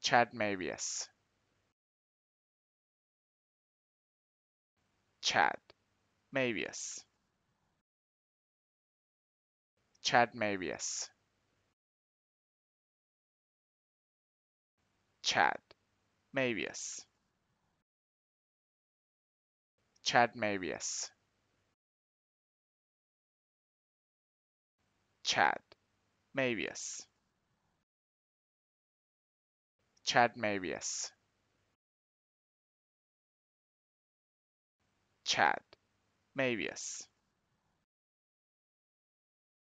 Chad Marius. Chad Marius. Chad Marius. Chad Marius. Chad Marius. Chad Marius. Chad Marius. Chad Marius.